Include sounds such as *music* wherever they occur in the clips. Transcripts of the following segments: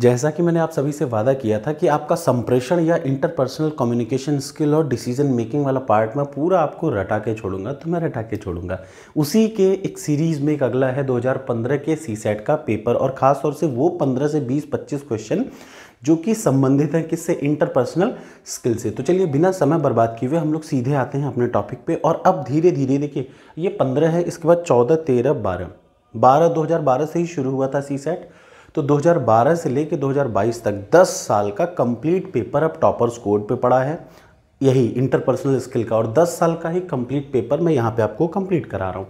जैसा कि मैंने आप सभी से वादा किया था कि आपका संप्रेषण या इंटरपर्सनल कम्युनिकेशन स्किल और डिसीजन मेकिंग वाला पार्ट मैं पूरा आपको रटा के छोड़ूंगा तो मैं रटा के छोड़ूंगा उसी के एक सीरीज़ में एक अगला है 2015 के सी सेट का पेपर और ख़ास तौर से वो 15 से 20 25 क्वेश्चन जो कि संबंधित है किससे इंटरपर्सनल स्किल से तो चलिए बिना समय बर्बाद किए हुए हम लोग सीधे आते हैं अपने टॉपिक पे और अब धीरे धीरे देखिए ये पंद्रह है इसके बाद चौदह तेरह बारह बारह दो से ही शुरू हुआ था सी सेट तो 2012 से लेकर 2022 तक 10 साल का कंप्लीट पेपर अब टॉपर्स कोड पे पड़ा है यही इंटरपर्सनल स्किल का और 10 साल का ही कंप्लीट पेपर मैं यहाँ पे आपको कंप्लीट करा रहा हूँ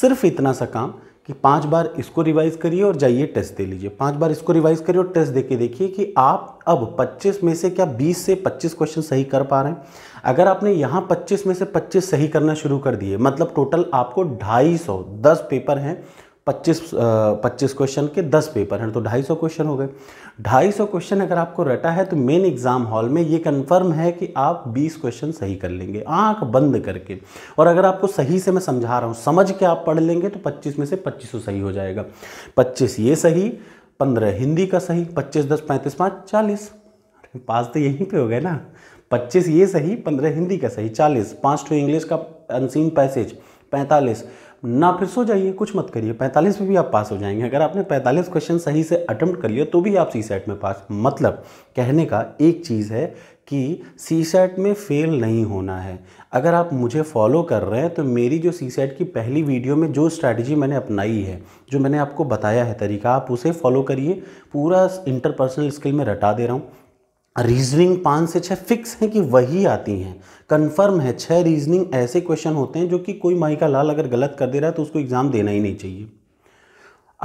सिर्फ इतना सा काम कि पांच बार इसको रिवाइज़ करिए और जाइए टेस्ट दे लीजिए पांच बार इसको रिवाइज़ करिए और टेस्ट दे के देखिए कि आप अब 25 में से क्या 20 से 25 क्वेश्चन सही कर पा रहे हैं अगर आपने यहाँ 25 में से 25 सही करना शुरू कर दिए मतलब टोटल आपको ढाई सौ दस पेपर हैं पच्चीस 25 क्वेश्चन के 10 पेपर हैं तो 250 क्वेश्चन हो गए 250 क्वेश्चन अगर आपको रटा है तो मेन एग्ज़ाम हॉल में ये कंफर्म है कि आप 20 क्वेश्चन सही कर लेंगे आंख बंद करके और अगर आपको सही से मैं समझा रहा हूँ समझ के आप पढ़ लेंगे तो 25 में से 25 सही हो जाएगा 25 ये सही 15 हिंदी का सही पच्चीस दस पैंतीस पाँच चालीस पास तो यहीं पर हो गए ना पच्चीस ये सही पंद्रह हिंदी का सही चालीस पाँच टू इंग्लिश का अनसीन पैसेज पैंतालीस ना फिर सो जाइए कुछ मत करिए पैंतालीस में भी आप पास हो जाएंगे अगर आपने पैंतालीस क्वेश्चन सही से अटम्प्ट कर लिया तो भी आप सी सेट में पास मतलब कहने का एक चीज़ है कि सी सेट में फेल नहीं होना है अगर आप मुझे फॉलो कर रहे हैं तो मेरी जो सी सेट की पहली वीडियो में जो स्ट्रैटेजी मैंने अपनाई है जो मैंने आपको बताया है तरीका आप उसे फॉलो करिए पूरा इंटरपर्सनल स्किल में रटा दे रहा हूँ रीजनिंग पाँच से छः फिक्स हैं कि वही आती हैं कंफर्म है छः रीजनिंग ऐसे क्वेश्चन होते हैं जो कि कोई माई का लाल अगर गलत कर दे रहा है तो उसको एग्ज़ाम देना ही नहीं चाहिए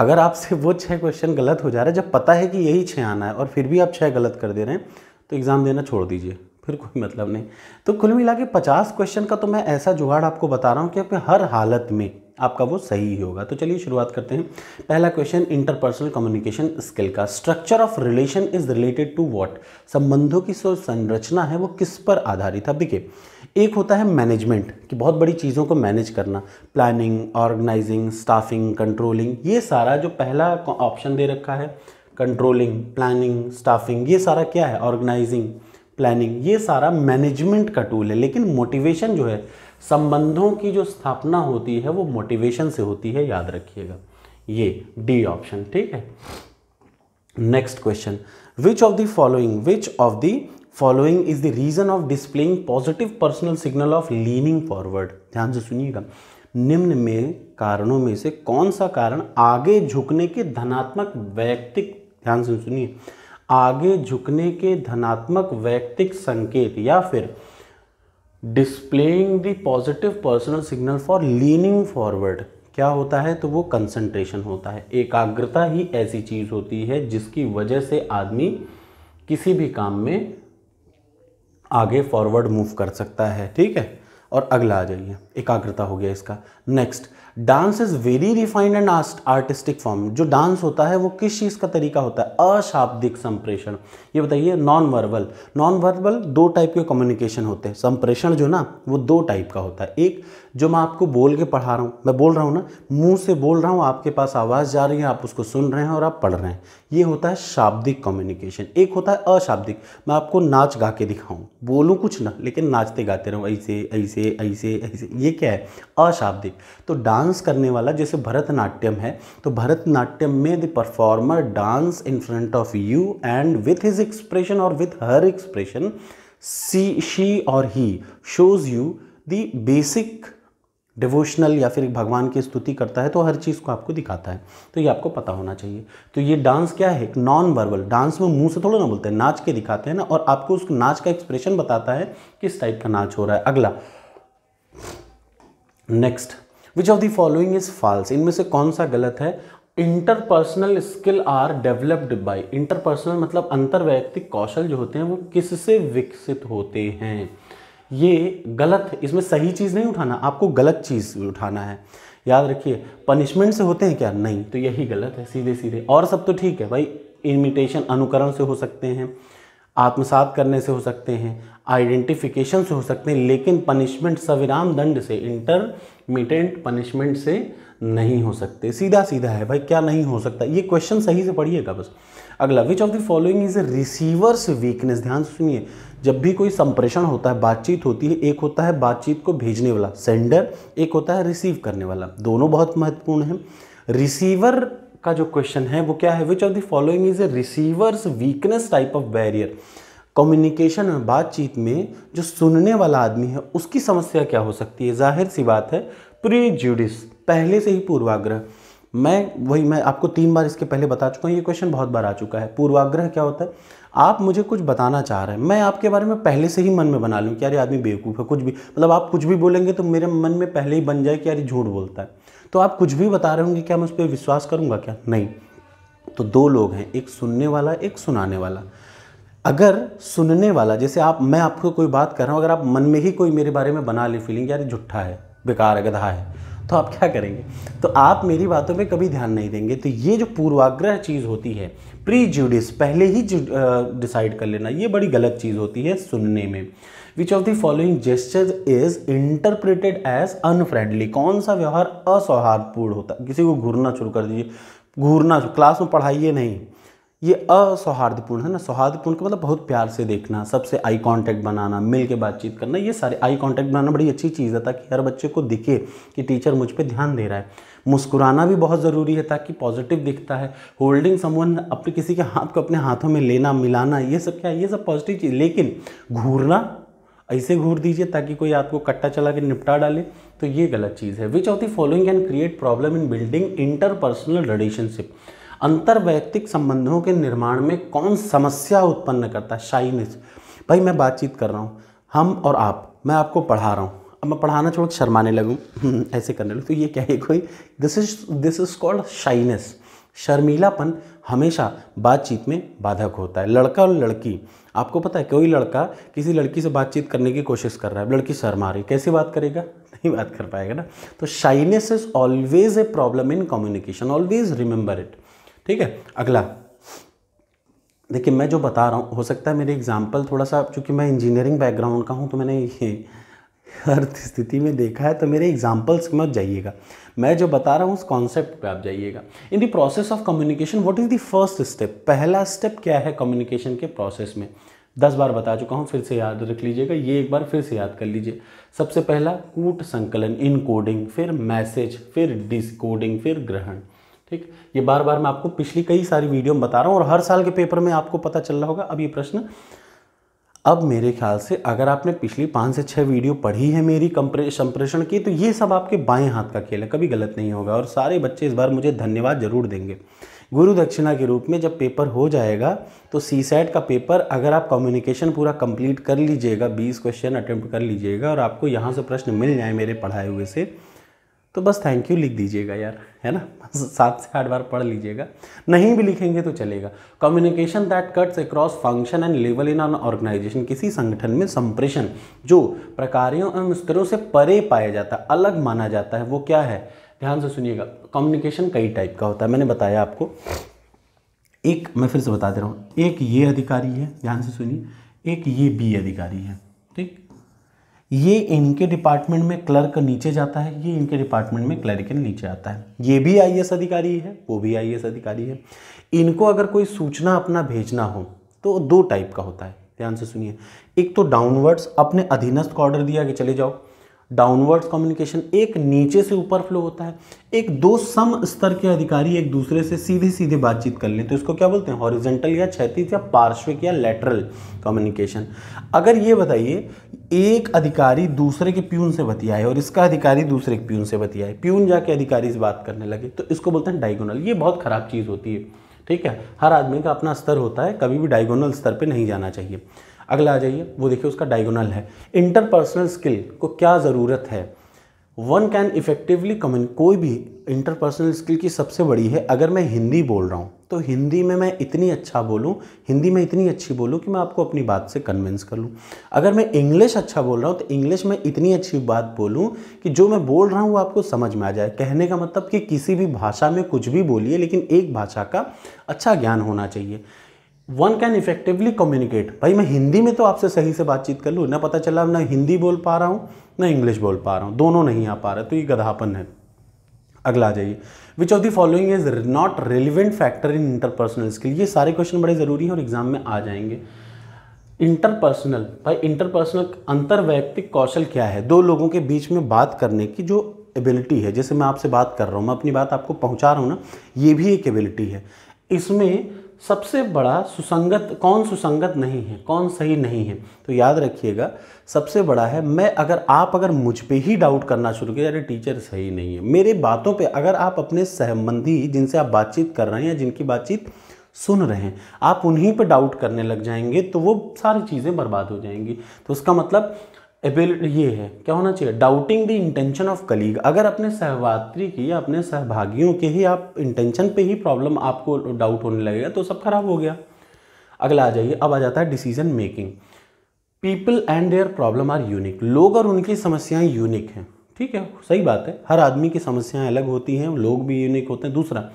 अगर आपसे वो छः क्वेश्चन गलत हो जा रहा है जब पता है कि यही छः आना है और फिर भी आप छः गलत कर दे रहे हैं तो एग्ज़ाम देना छोड़ दीजिए फिर कोई मतलब नहीं तो कुल मिला के पचास क्वेश्चन का तो मैं ऐसा जुगाड़ आपको बता रहा हूँ कि आप हर हालत में आपका वो सही ही होगा तो चलिए शुरुआत करते हैं पहला क्वेश्चन इंटरपर्सनल कम्युनिकेशन स्किल का structure of relation is related to what संबंधों की संरचना है वो किस पर आधारित है देखिए एक होता है मैनेजमेंट कि बहुत बड़ी चीज़ों को मैनेज करना प्लानिंग ऑर्गेनाइजिंग स्टाफिंग कंट्रोलिंग ये सारा जो पहला ऑप्शन दे रखा है कंट्रोलिंग प्लानिंग स्टाफिंग ये सारा क्या है ऑर्गेनाइजिंग प्लानिंग ये सारा मैनेजमेंट का टूल है लेकिन मोटिवेशन जो है संबंधों की जो स्थापना होती है वो मोटिवेशन से होती है याद रखिएगा ये डी ऑप्शन ठीक है next question which of the following which of the following is the reason of displaying positive personal signal of leaning forward ध्यान से सुनिएगा निम्न में कारणों में से कौन सा कारण आगे झुकने के धनात्मक व्यक्तिक ध्यान से सुनिए आगे झुकने के धनात्मक व्यक्तिक संकेत या फिर displaying the positive personal signal for leaning forward क्या होता है तो वो कंसंट्रेशन होता है एकाग्रता ही ऐसी चीज़ होती है जिसकी वजह से आदमी किसी भी काम में आगे फॉरवर्ड मूव कर सकता है ठीक है और अगला आ जाइए एकाग्रता हो गया इसका next dance is very refined and artistic form जो डांस होता है वो किस चीज़ का तरीका होता है अशाब्दिक संप्रेषण ये बताइए नॉन वर्बल नॉन वर्बल दो टाइप के कम्युनिकेशन होते हैं संप्रेषण जो ना वो दो टाइप का होता है एक जो मैं आपको बोल के पढ़ा रहा हूँ मैं बोल रहा हूँ ना मुंह से बोल रहा हूँ आपके पास आवाज़ जा रही है आप उसको सुन रहे हैं और आप पढ़ रहे हैं ये होता है शाब्दिक कम्युनिकेशन एक होता है अशाब्दिक मैं आपको नाच गा के दिखाऊं बोलूं कुछ ना लेकिन नाचते गाते रहूं ऐसे ऐसे ऐसे ऐसे ये क्या है अशाब्दिक तो डांस करने वाला जैसे भरतनाट्यम है तो भरतनाट्यम में the performer dance in front of you and with his expression और with her expression see she और he shows you the basic devotional या फिर भगवान की स्तुति करता है तो हर चीज़ को आपको दिखाता है तो ये आपको पता होना चाहिए तो ये डांस क्या है एक नॉन वर्बल डांस में मुंह से थोड़ा ना बोलते हैं नाच के दिखाते हैं ना और आपको उस नाच का एक्सप्रेशन बताता है किस टाइप का नाच हो रहा है अगला next which of the following is false इनमें से कौन सा गलत है interpersonal skill are developed by interpersonal मतलब अंतर्वैयक्तिक कौशल जो होते हैं वो किससे विकसित होते हैं ये गलत इसमें सही चीज़ नहीं उठाना आपको गलत चीज़ उठाना है याद रखिए पनिशमेंट से होते हैं क्या नहीं तो यही गलत है सीधे सीधे और सब तो ठीक है भाई इमिटेशन अनुकरण से हो सकते हैं आत्मसात करने से हो सकते हैं आइडेंटिफिकेशन से हो सकते हैं लेकिन पनिशमेंट सविराम दंड से इंटरमीडियंट पनिशमेंट से नहीं हो सकते सीधा सीधा है भाई क्या नहीं हो सकता ये क्वेश्चन सही से पढ़िएगा बस अगला which of the following is a receiver's weakness ध्यान से सुनिए जब भी कोई संप्रेषण होता है बातचीत होती है एक होता है बातचीत को भेजने वाला सेंडर एक होता है रिसीव करने वाला दोनों बहुत महत्वपूर्ण है रिसीवर का जो क्वेश्चन है वो क्या है which of the following is a receiver's weakness type of barrier communication में बातचीत में जो सुनने वाला आदमी है उसकी समस्या क्या हो सकती है जाहिर सी बात है प्री जुडिस पहले से ही पूर्वाग्रह मैं वही मैं आपको तीन बार इसके पहले बता चुका हूँ ये क्वेश्चन बहुत बार आ चुका है पूर्वाग्रह क्या होता है आप मुझे कुछ बताना चाह रहे हैं मैं आपके बारे में पहले से ही मन में बना लूँ कि यार आदमी बेवकूफ़ है कुछ भी मतलब आप कुछ भी बोलेंगे तो मेरे मन में पहले ही बन जाए कि यार झूठ बोलता है तो आप कुछ भी बता रहे होंगे क्या मैं उस पर विश्वास करूँगा क्या नहीं तो दो लोग हैं एक सुनने वाला एक सुनाने वाला अगर सुनने वाला जैसे आप मैं आपको कोई बात कर रहा हूँ अगर आप मन में ही कोई मेरे बारे में बना ले फीलिंग यार झुट्ठा है बेकार है गधा है तो आप क्या करेंगे तो आप मेरी बातों पे कभी ध्यान नहीं देंगे तो ये जो पूर्वाग्रह चीज़ होती है प्री जुडिस पहले ही डिसाइड कर लेना ये बड़ी गलत चीज़ होती है सुनने में which of the following gesture is interpreted as unfriendly कौन सा व्यवहार असौहार्दपूर्ण होता है किसी को घूरना शुरू कर दीजिए घूरना क्लास में पढ़ाइए नहीं ये असौहार्दपूर्ण है ना सौहार्दपूर्ण का मतलब बहुत प्यार से देखना सबसे आई कांटेक्ट बनाना मिल के बातचीत करना ये सारे आई कांटेक्ट बनाना बड़ी अच्छी चीज़ है ताकि हर बच्चे को दिखे कि टीचर मुझ पर ध्यान दे रहा है मुस्कुराना भी बहुत ज़रूरी है ताकि पॉजिटिव दिखता है होल्डिंग समवन अपने किसी के हाथ को अपने हाथों में लेना मिलाना ये सब क्या है ये सब पॉजिटिव चीज़ लेकिन घूरना ऐसे घूर दीजिए ताकि कोई आपको कट्टा चला के निपटा डाले तो ये गलत चीज़ है which of the following can create problem in building interpersonal relationship अंतर्वैयक्तिक संबंधों के निर्माण में कौन समस्या उत्पन्न करता है शाइनेस भाई मैं बातचीत कर रहा हूँ हम और आप मैं आपको पढ़ा रहा हूँ अब मैं पढ़ाना छोड़ शर्माने लगूँ *laughs* ऐसे करने लगूँ तो ये क्या है कोई this is this is called shyness शर्मीलापन हमेशा बातचीत में बाधक होता है लड़का और लड़की आपको पता है कोई लड़का किसी लड़की से बातचीत करने की कोशिश कर रहा है लड़की शर्मा रही कैसे बात करेगा *laughs* नहीं बात कर पाएगा ना तो shyness is always a problem in communication always remember it ठीक है अगला देखिए मैं जो बता रहा हूँ हो सकता है मेरे एग्ज़ाम्पल थोड़ा सा चूँकि मैं इंजीनियरिंग बैकग्राउंड का हूँ तो मैंने ये *laughs* हर स्थिति में देखा है तो मेरे एग्जाम्पल्स मत जाइएगा मैं जो बता रहा हूँ उस कॉन्सेप्ट पे आप जाइएगा in the process of communication what is the first step पहला स्टेप क्या है कम्युनिकेशन के प्रोसेस में दस बार बता चुका हूँ फिर से याद रख लीजिएगा ये एक बार फिर से याद कर लीजिए सबसे पहला कूट संकलन इनकोडिंग फिर मैसेज फिर डिसकोडिंग फिर ग्रहण ठीक ये बार बार मैं आपको पिछली कई सारी वीडियो में बता रहा हूँ और हर साल के पेपर में आपको पता चल रहा होगा अब ये प्रश्न अब मेरे ख्याल से अगर आपने पिछली पाँच से छः वीडियो पढ़ी है मेरी संप्रेषण की तो ये सब आपके बाएं हाथ का खेल है कभी गलत नहीं होगा और सारे बच्चे इस बार मुझे धन्यवाद जरूर देंगे गुरु दक्षिणा के रूप में जब पेपर हो जाएगा तो सी सैट का पेपर अगर आप कम्युनिकेशन पूरा कंप्लीट कर लीजिएगा बीस क्वेश्चन अटैम्प्ट कर लीजिएगा और आपको यहाँ से प्रश्न मिल जाए मेरे पढ़ाए हुए से तो बस थैंक यू लिख दीजिएगा यार है ना सात से आठ बार पढ़ लीजिएगा नहीं भी लिखेंगे तो चलेगा communication that cuts across function and level in on organisation किसी संगठन में संप्रेषण जो प्रकारियों एवं स्तरों से परे पाया जाता है अलग माना जाता है वो क्या है ध्यान से सुनिएगा कम्युनिकेशन कई टाइप का होता है मैंने बताया आपको एक मैं फिर से बता दे रहा हूँ एक ये अधिकारी है ध्यान से सुनिए एक ये बी अधिकारी है ठीक ये इनके डिपार्टमेंट में क्लर्क नीचे जाता है ये इनके डिपार्टमेंट में क्लरिकल नीचे आता है ये भी आई अधिकारी है वो भी आई अधिकारी है इनको अगर कोई सूचना अपना भेजना हो तो दो टाइप का होता है ध्यान से सुनिए एक तो डाउनवर्ड्स अपने अधीनस्थ को ऑर्डर दिया कि चले जाओ डाउनवर्ड्स कम्युनिकेशन एक नीचे से ऊपर फ्लो होता है एक दो सम स्तर के अधिकारी एक दूसरे से सीधे सीधे बातचीत कर लें तो इसको क्या बोलते हैं हॉरिजेंटल या क्षैतिज या पार्श्विक या लेटरल कम्युनिकेशन अगर ये बताइए एक अधिकारी दूसरे के प्यून से बतियाए और इसका अधिकारी दूसरे के प्यून से बतियाए प्यून जाके अधिकारी से बात करने लगे तो इसको बोलते हैं डाइगोनल ये बहुत ख़राब चीज़ होती है ठीक है हर आदमी का अपना स्तर होता है कभी भी डायगोनल स्तर पे नहीं जाना चाहिए अगला आ जाइए वो देखिए उसका डायगोनल है इंटरपर्सनल स्किल को क्या ज़रूरत है वन कैन इफेक्टिवली कम्युन कोई भी इंटरपर्सनल स्किल की सबसे बड़ी है अगर मैं हिंदी बोल रहा हूँ तो हिंदी में मैं इतनी अच्छा बोलूँ हिंदी में इतनी अच्छी बोलूँ कि मैं आपको अपनी बात से कन्विंस कर लूँ अगर मैं इंग्लिश अच्छा बोल रहा हूँ तो इंग्लिश में इतनी अच्छी बात बोलूँ कि जो मैं बोल रहा हूँ वो आपको समझ में आ जाए कहने का मतलब कि किसी भी भाषा में कुछ भी बोलिए लेकिन एक भाषा का अच्छा ज्ञान होना चाहिए वन कैन इफेक्टिवली कम्युनिकेट भाई मैं हिंदी में तो आपसे सही से बातचीत कर लूँ ना पता चला ना हिंदी बोल पा रहा हूँ ना इंग्लिश बोल पा रहा हूँ दोनों नहीं आ पा रहा तो ये गधापन है अगला आ जाइए which of the following is not relevant factor in interpersonal skill ये सारे क्वेश्चन बड़े ज़रूरी हैं और एग्जाम में आ जाएंगे इंटरपर्सनल भाई इंटरपर्सनल अंतर्वैयक्तिक कौशल क्या है दो लोगों के बीच में बात करने की जो एबिलिटी है जैसे मैं आपसे बात कर रहा हूँ मैं अपनी बात आपको पहुँचा रहा हूँ ना ये भी एक एबिलिटी है इसमें सबसे बड़ा सुसंगत कौन सुसंगत नहीं है कौन सही नहीं है तो याद रखिएगा सबसे बड़ा है मैं अगर आप अगर मुझ पे ही डाउट करना शुरू किया अरे टीचर सही नहीं है मेरे बातों पे अगर आप अपने सहमंदी जिनसे आप बातचीत कर रहे हैं या जिनकी बातचीत सुन रहे हैं आप उन्हीं पे डाउट करने लग जाएंगे तो वो सारी चीज़ें बर्बाद हो जाएंगी तो उसका मतलब एबिलिटी ये है क्या होना चाहिए doubting the intention of colleague अगर अपने सहवात्री की अपने सहभागियों के ही आप इंटेंशन पे ही प्रॉब्लम आपको डाउट होने लगेगा तो सब खराब हो गया अगला आ जाइए अब आ जाता है decision making people and their problem are unique लोग और उनकी समस्याएं यूनिक हैं ठीक है सही बात है हर आदमी की समस्याएं अलग होती हैं लोग भी यूनिक होते हैं दूसरा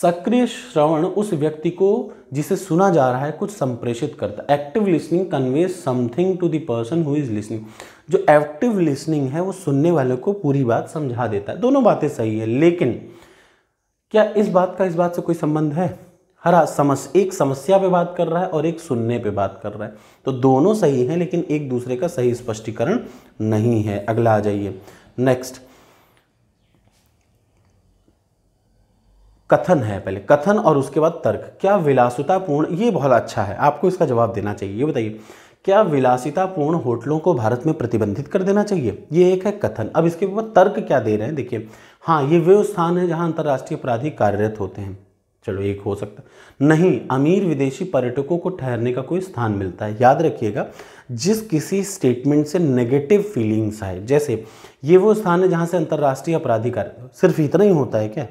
सक्रिय श्रवण उस व्यक्ति को जिसे सुना जा रहा है कुछ संप्रेषित करता है active listening convey something to the person who is listening जो एक्टिव लिसनिंग है वो सुनने वाले को पूरी बात समझा देता है दोनों बातें सही है लेकिन क्या इस बात का इस बात से कोई संबंध है हर समस्या एक समस्या पे बात कर रहा है और एक सुनने पे बात कर रहा है तो दोनों सही हैं लेकिन एक दूसरे का सही स्पष्टीकरण नहीं है अगला आ जाइए नेक्स्ट कथन है पहले कथन और उसके बाद तर्क क्या विलासितापूर्ण ये बहुत अच्छा है आपको इसका जवाब देना चाहिए ये बताइए क्या विलासितापूर्ण होटलों को भारत में प्रतिबंधित कर देना चाहिए ये एक है कथन अब इसके ऊपर तर्क क्या दे रहे हैं देखिए हाँ ये वे स्थान है जहाँ अंतर्राष्ट्रीय अपराधी कार्यरत होते हैं चलो एक हो सकता नहीं अमीर विदेशी पर्यटकों को ठहरने का कोई स्थान मिलता है याद रखिएगा जिस किसी स्टेटमेंट से नेगेटिव फीलिंग्स आए जैसे ये वो स्थान है जहाँ से अंतर्राष्ट्रीय अपराधी कार्य सिर्फ इतना ही होता है क्या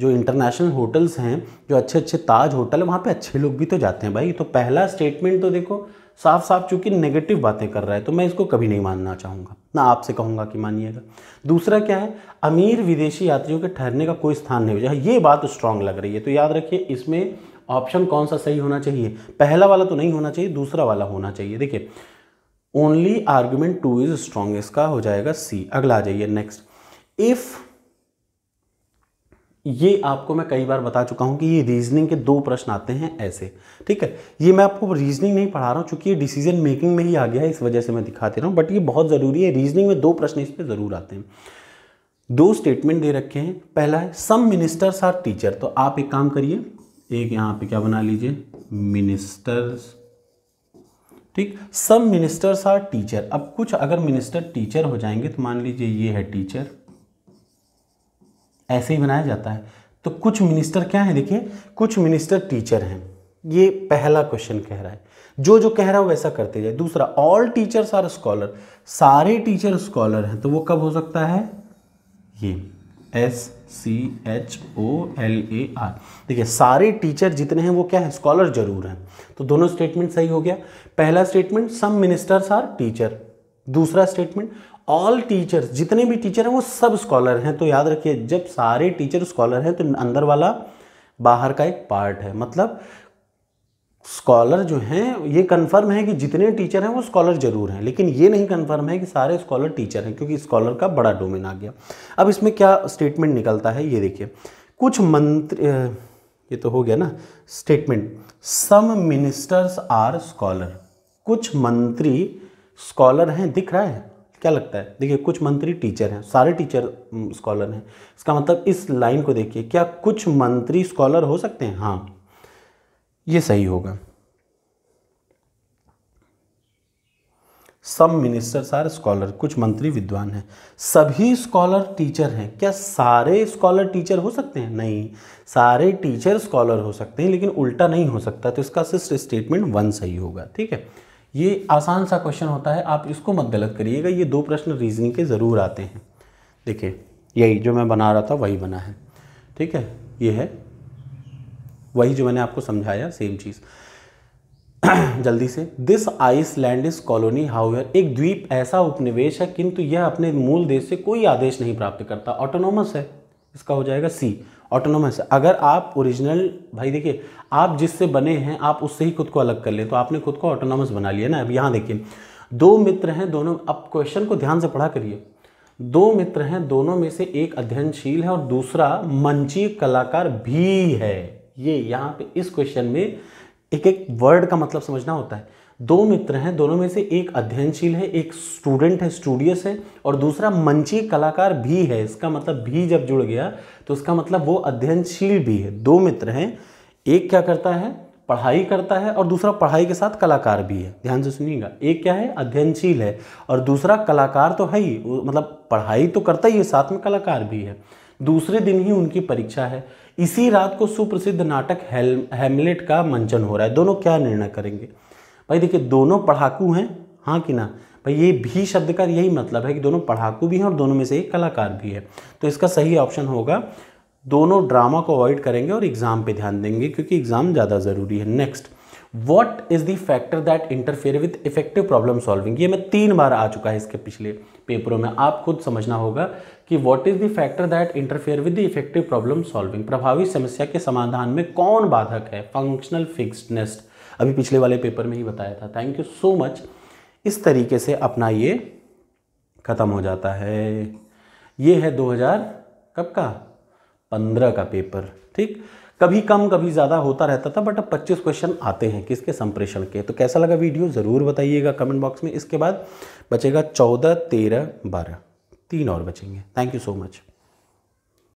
जो इंटरनेशनल होटल्स हैं जो अच्छे अच्छे ताज होटल हैं वहाँ पे अच्छे लोग भी तो जाते हैं भाई तो पहला स्टेटमेंट तो देखो साफ साफ चूंकि नेगेटिव बातें कर रहा है तो मैं इसको कभी नहीं मानना चाहूँगा ना आपसे कहूँगा कि मानिएगा दूसरा क्या है अमीर विदेशी यात्रियों के ठहरने का कोई स्थान नहीं बचा ये बात स्ट्रांग लग रही है तो याद रखिए इसमें ऑप्शन कौन सा सही होना चाहिए पहला वाला तो नहीं होना चाहिए दूसरा वाला होना चाहिए देखिए only argument two is strong इसका हो जाएगा सी अगला आ जाइए नेक्स्ट इफ़ ये आपको मैं कई बार बता चुका हूँ कि ये रीजनिंग के दो प्रश्न आते हैं ऐसे ठीक है ये मैं आपको रीजनिंग नहीं पढ़ा रहा हूँ चूंकि ये डिसीजन मेकिंग में ही आ गया है इस वजह से मैं दिखाते रहा हूँ बट ये बहुत ज़रूरी है रीजनिंग में दो प्रश्न इस पर ज़रूर आते हैं दो स्टेटमेंट दे रखे हैं पहला है सम मिनिस्टर्स आर टीचर तो आप एक काम करिए एक यहाँ पे क्या बना लीजिए मिनिस्टर्स ठीक सम मिनिस्टर्स आर टीचर अब कुछ अगर मिनिस्टर टीचर हो जाएंगे तो मान लीजिए ये है टीचर ऐसे ही बनाया जाता है तो कुछ मिनिस्टर क्या है देखिए कुछ मिनिस्टर टीचर हैं ये पहला क्वेश्चन कह रहा है जो जो कह रहा है वैसा करते जाए दूसरा ऑल टीचर्स आर स्कॉलर सारे टीचर स्कॉलर हैं तो वो कब हो सकता है ये S C H O L A R देखिए सारे टीचर जितने हैं वो क्या है स्कॉलर जरूर हैं तो दोनों स्टेटमेंट सही हो गया पहला statement some ministers are teacher दूसरा स्टेटमेंट ऑल टीचर्स जितने भी टीचर हैं वो सब स्कॉलर हैं तो याद रखिए जब सारे टीचर स्कॉलर हैं तो अंदर वाला बाहर का एक पार्ट है मतलब स्कॉलर जो हैं ये कन्फर्म है कि जितने टीचर हैं वो स्कॉलर जरूर हैं लेकिन ये नहीं कंफर्म है कि सारे स्कॉलर टीचर हैं क्योंकि स्कॉलर का बड़ा डोमेन आ गया अब इसमें क्या स्टेटमेंट निकलता है ये देखिए कुछ मंत्री ये तो हो गया ना statement some ministers are scholar कुछ मंत्री स्कॉलर हैं दिख रहा है क्या लगता है देखिए कुछ मंत्री टीचर हैं सारे टीचर स्कॉलर हैं इसका मतलब इस लाइन को देखिए क्या कुछ मंत्री स्कॉलर हो सकते हैं हाँ ये सही होगा सब मिनिस्टर सारे स्कॉलर कुछ मंत्री विद्वान हैं सभी स्कॉलर टीचर हैं क्या सारे स्कॉलर टीचर हो सकते हैं नहीं सारे टीचर स्कॉलर हो सकते हैं लेकिन उल्टा नहीं हो सकता तो इसका सिर्फ स्टेटमेंट वन सही होगा ठीक है ये आसान सा क्वेश्चन होता है आप इसको मत गलत करिएगा ये दो प्रश्न रीजनिंग के ज़रूर आते हैं देखिए यही जो मैं बना रहा था वही बना है ठीक है ये है वही जो मैंने आपको समझाया सेम चीज़ *clears throat* जल्दी से this island is colony however एक द्वीप ऐसा उपनिवेश है किंतु यह अपने मूल देश से कोई आदेश नहीं प्राप्त करता ऑटोनोमस है इसका हो जाएगा सी ऑटोनोमस अगर आप ओरिजिनल भाई देखिए आप जिससे बने हैं आप उससे ही खुद को अलग कर लें तो आपने खुद को ऑटोनोमस बना लिया ना अब यहाँ देखिए दो मित्र हैं दोनों अब क्वेश्चन को ध्यान से पढ़ा करिए दो मित्र हैं दोनों में से एक अध्ययनशील है और दूसरा मंची कलाकार भी है ये यहाँ पे इस क्वेश्चन में एक एक वर्ड का मतलब समझना होता है दो मित्र हैं दोनों में से एक अध्ययनशील है एक स्टूडेंट है स्टूडियस है और दूसरा मंची कलाकार भी है इसका मतलब भी जब जुड़ गया तो उसका मतलब वो अध्ययनशील भी है दो मित्र हैं एक क्या करता है पढ़ाई करता है और दूसरा पढ़ाई के साथ कलाकार भी है ध्यान से सुनिएगा एक क्या है अध्ययनशील है और दूसरा कलाकार तो है ही मतलब पढ़ाई तो करता ही है साथ में कलाकार भी है दूसरे दिन ही उनकी परीक्षा है इसी रात को सुप्रसिद्ध नाटक हेमलेट का मंचन हो रहा है दोनों क्या निर्णय करेंगे भाई देखिए दोनों पढ़ाकू हैं हाँ कि ना भाई ये भी शब्द का यही मतलब है कि दोनों पढ़ाकू भी हैं और दोनों में से एक कलाकार भी है तो इसका सही ऑप्शन होगा दोनों ड्रामा को अवॉइड करेंगे और एग्ज़ाम पे ध्यान देंगे क्योंकि एग्ज़ाम ज़्यादा ज़रूरी है next what is the factor that interfere with effective problem solving ये मैं तीन बार आ चुका है इसके पिछले पेपरों में आप खुद समझना होगा कि what is the factor that interfere with the effective problem solving प्रभावी समस्या के समाधान में कौन बाधक है फंक्शनल फिक्सडनेस्ट अभी पिछले वाले पेपर में ही बताया था थैंक यू सो मच इस तरीके से अपना ये ख़त्म हो जाता है ये है 2000 कब का 15 का पेपर ठीक कभी कम कभी ज़्यादा होता रहता था बट अब 25 क्वेश्चन आते हैं किसके संप्रेषण के तो कैसा लगा वीडियो ज़रूर बताइएगा कमेंट बॉक्स में इसके बाद बचेगा 14, 13, 12 तीन और बचेंगे थैंक यू सो मच